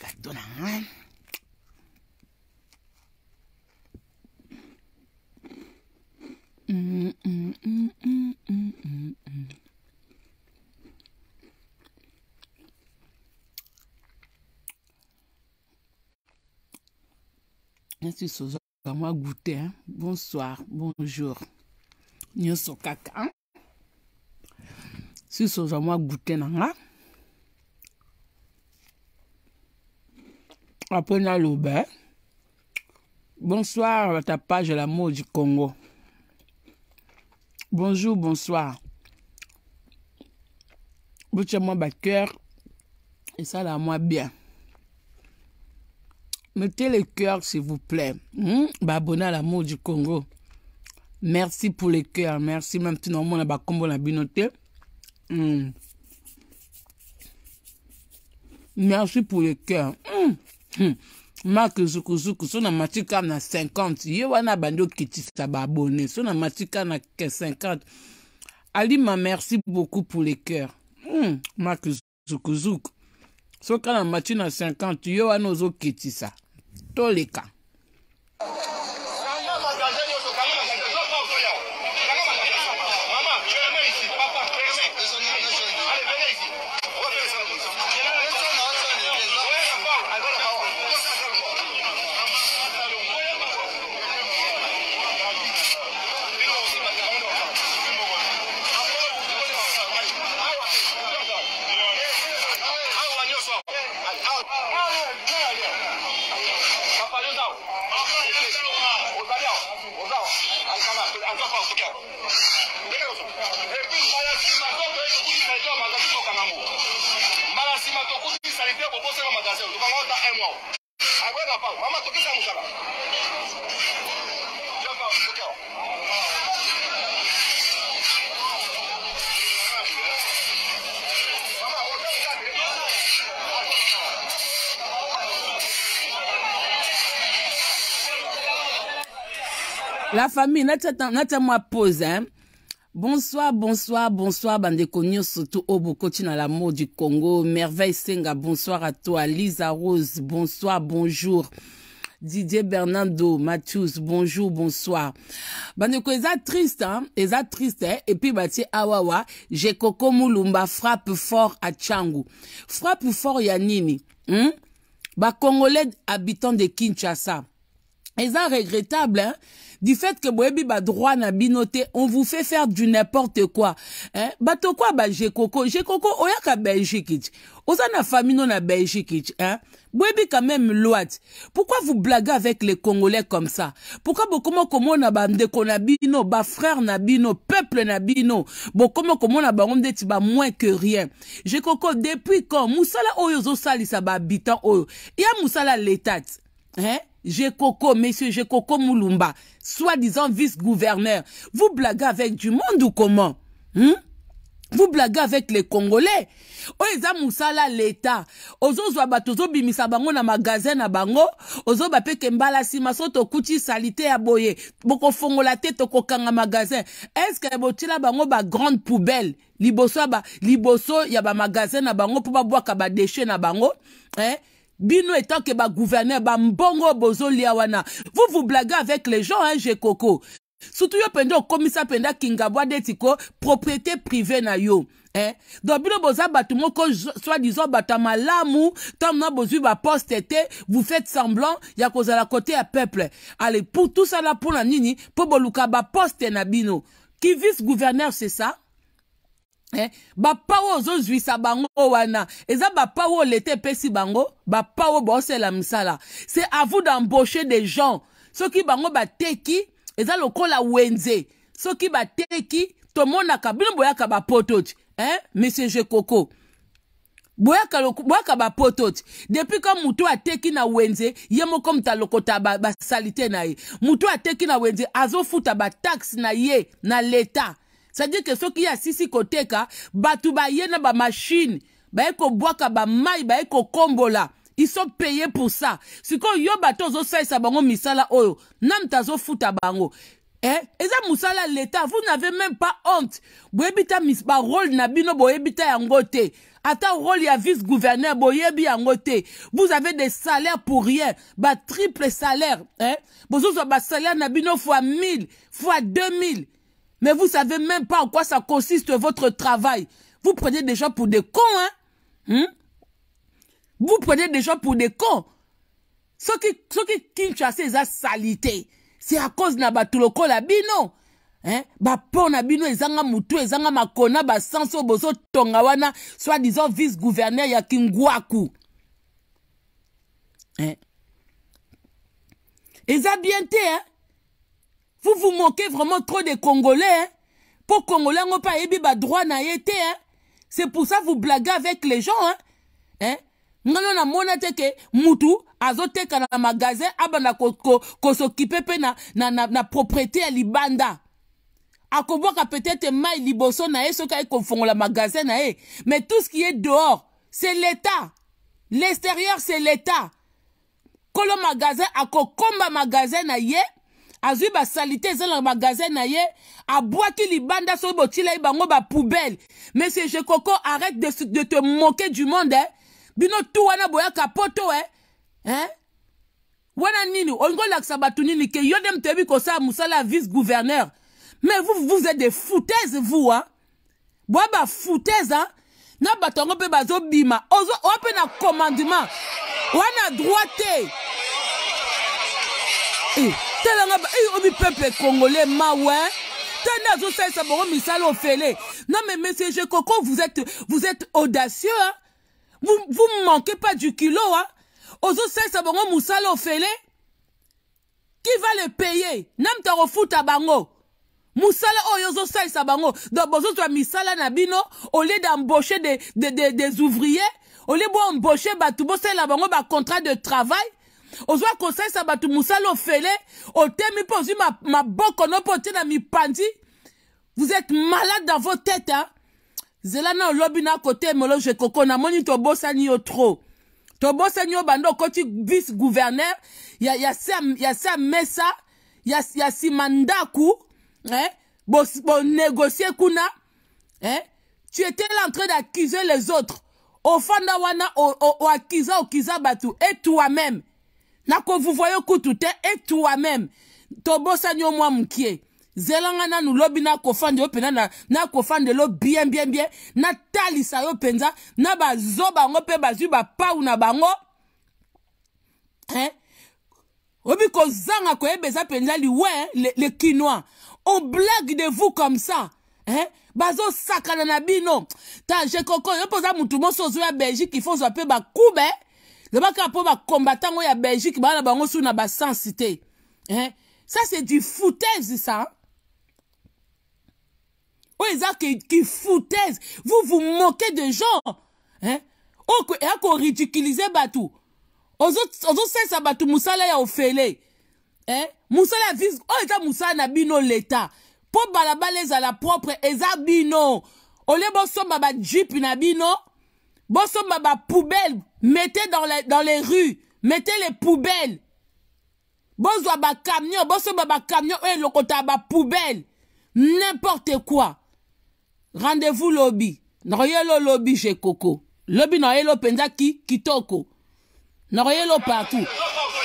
gâteau là, hein? Mm, mm, mm, Merci Soso, à moi goûter. Hein? Bonsoir, bonjour. Nyoso kaka. Hein. Si Soso, à moi goûter, nanga. Hein. Bonsoir ta page L'amour du Congo. Bonjour, bonsoir. vous moi cœur et ça la bien. Mettez le cœur, s'il vous plaît. Hmm? l'amour du Congo. Merci pour le cœur. Merci. Même si normalement avons combo la binoté. Hmm. Merci pour le cœur. Hmm. hmm. mak zukuzuku so na mati kaka na 50 ye wana abandi okitisa baabone so na mati kaka na 50 alima merci beaucoup pour le cœur hmm. mak zukuzuku so kaka na mati na 50 ye wana ozokitisa toleka La famille, n'attends, moi hein. Bonsoir, bonsoir, bonsoir, bande konyo surtout Obokoti dans l'amour du Congo. Merveille Senga, bonsoir à toi. Lisa Rose, bonsoir, bonjour. Didier Bernardo, Mathius, bonjour, bonsoir. bande. triste, hein? Eza triste, hein? Et puis, bati, awawa, ah, j'ai Koko Moulumba frappe fort à Tchangou. Frappe fort yanini, hein? Hmm? Congolais, habitant de Kinshasa ça regrettable hein? du fait que boyebi droit na binoté, on vous fait faire du n'importe quoi hein? bato quoi ba jekoko oyaka belgique ti oza na famino na belgique hein? boyebi quand même loi pourquoi vous blaguez avec les congolais comme ça pourquoi comment, komo bandeko na bino bah, frère na bino peuple na bino n'a na bango nde ti moins que rien jekoko depuis quand mosala oyo ba habitant oyo oh, ya moussala l'état hein? Jekoko, monsieur Jekoko Moulumba, soi-disant vice-gouverneur. Vous blaguez avec du monde ou comment hein? Vous blaguez avec les Congolais. Oeza oh, musala l'État. Ozo zwa bimisa bango na magasin na bango. Ozo bapeke mbala sima soto kuchi salite ya boye. Boko fongola te ko kanga magasin. Est-ce que botila bango ba grande poubelle? Liboso ba, liboso ya ba magasin na bango pour ba ka ba déchet na bango. Eh? Bino étant que ba gouverneur, ba mbongo bozo liawana. Vous vous blaguez avec les gens, hein, j'ai coco. Surtout yo pendo, commissaire penda kingabwa detiko propriété privée na yo. Eh? Donc bino boza bato moko soi-disant batama l'amour, tant na bozu ba poste vous faites semblant ya la côté ya peuple. Allez pour tout ça là pour la nini pour boluka ba poste na bino. Qui vice gouverneur c'est ça? Eh, bapa oyo ozozwisa bango wana eza bapa oyo leta epesi bango bapa oyo baosala misala c'est à vous d'embaucher des gens soki bango bateki eza lokola wenze soki bateki tomonaka bino boyaka bapoto ti eh? monsieur jekoko boyaka, boyaka bapoto ti depuis ka motu ateki na wenze ye moko moto alokota basali ba te na ye motu ateki na wenze azofuta bataxe na ye na leta c'est-à-dire que soki ye ba koteka ba baye na ba baye ba ba baye la. ils sont payés pour ça Si ko yo bato sa bango misala oyo na tazo futa bango Eh? eza mousala l'État, vous n'avez même pas honte mis mis ba na bino boyebi ta ata rôle ya vice gouverneur boyebi yangote. vous avez des salaires pour rien ba triple salaire eh? bozozwa salaire na bino fois mille fois mille mais vous savez même pas en quoi ça consiste votre travail. Vous prenez des gens pour des cons, hein? Hmm? Vous prenez des gens pour des cons. Ce qui, qui kinshasa la salité. C'est à cause de bataille de la bino. Hein? Bapo na bino ezanga mutu ezanga makona basanso bozo tongawana, soit disant vice-gouverneur ya Kingwaku. Hein? bien hein? vous vous moquez vraiment trop des Congolais. Hein? Pour Congolais, on pas yebi ba droit na yete. Hein? C'est pour ça que vous blaguez avec les gens. Hein? Hein? non. na mona te que mutu azoteka na magasin ko. kosokipe mpe na, na, na, na propriété à libanda ka peut-être mai liboso na soka soki aye la magasin na eh. mais tout ce qui est dehors c'est l'état l'extérieur c'est l'état kolo magasin akokomba magasin na ye eh, ba salité ezala le magasin na ye abwaki libanda soki botila ye bango poubelle. monsieur jekoko arrête de, de te moquer du monde hein? bino tout wana boya poto eh? Hein? wana nini ongo laksa bato nini ke yo dem moto yebi kosala vice gouverneur mais vous vous êtes des foutaises vous hein? boya foutaise, hein? na bato pe bazo bima, owa pe na commandement Wana na il eh, eh, oyebi peuple congolais mawe ça azosalisa bango au félé. non mais monsieur coco vous êtes, vous êtes audacieux hein? vous, vous manquez pas du kilo hein? ozosalisa oh, sabongo au félé qui va le payer nami à bango mosala oyo oh, ozosalisa bango donc bozozwa misala nabino. nabino, au lieu d'embaucher des des des des ouvriers au lieu de embaucher boembaucher bato bosalela bango contrat de travail ozwa moussa fele, temi temi ma ma boko no pote na mi pandi. vous êtes malade dans vos têtes hein? na na koko yo trop bando koti vice gouverneur ya, ya, ya mesa ya, ya hein négocier kuna hein tu étais là en train d'accuser les autres ofanda wana o kisa bato et toi-même nakovuvoye kutu te e toi-même tobosani yo mwa mokie zelanga nanu lobi nakofandela yo mpenza nakofandela yo bien bien bien natalisa yo mpenza na bazo bango mpe bazwi bapau na bango eh? obi kozanga koyeba eza mpenza liwe le, le kinois on blague de vous comme ça eh? bazosakana na bino ta jekoko yo mpoza motu moso ozwa ya belgique ifo ozwa mpe bakube eh? zaba kaka mpo bakombata ngo ya belgique baa na bango su na basansi te hein? ça c'est du foutaise ça oyo eza ki foutaise vous vous moquez de gens hein? oyo oh, eya koridiculize bato ozosalisa bato mosala ya ofele hein? mosala ya vise oyo oh, eza mosala na bino leta mpo balabala ezala propre eza bino olie bosomba bajipe na bino bosomba bapoubele Mettez dans les, dans les rues. Mettez les poubelles. bonsoir ba camion, bonsoir ba camion, eh, le ba poubelle. N'importe quoi. Rendez-vous lobby. le lobby chez Coco. Lobby n'royelo le ki, kitoko. le partout.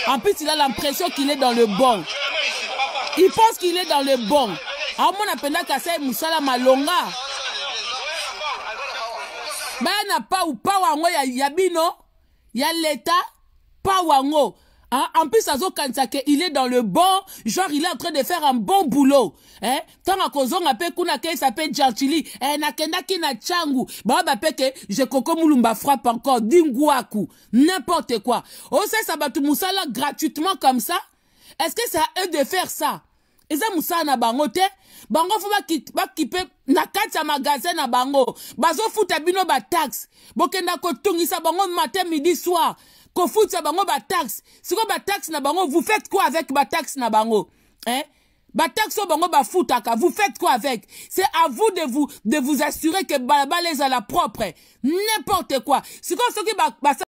En plus, il a l'impression qu'il est dans le bon. Il pense qu'il est dans le bon. Alors, ah, mon appena musala malonga. Baya na pas ou pa wango ya, yabino y a l'État pas wango. Hein? En plus, Azo Kansake, il est dans le bon, genre il est en train de faire un bon boulot. Hein? Tant à cause on appelle Kounake, s'appelle Gentili, eh, Nakenda Kina Changu, bah, bah, peke, je koko moulumba frappe encore, Dinguaku. n'importe quoi. Oh, ça, ça va tout gratuitement comme ça? Est-ce que ça a eux de faire ça? eza mosala na bango te bango mpo pe na kati ya magasin na bango bazofuta bino bataxe bokenda tungisa bango matin midi soir kofutisa bango bataxe ba taxe na bango vous faites quoi avec bataxe na bango hein? bataxe so bango bafutaka vous faites quoi avec c'est à vous de vous, de vous assurer que à la propre n'importe quoi sikoyo soki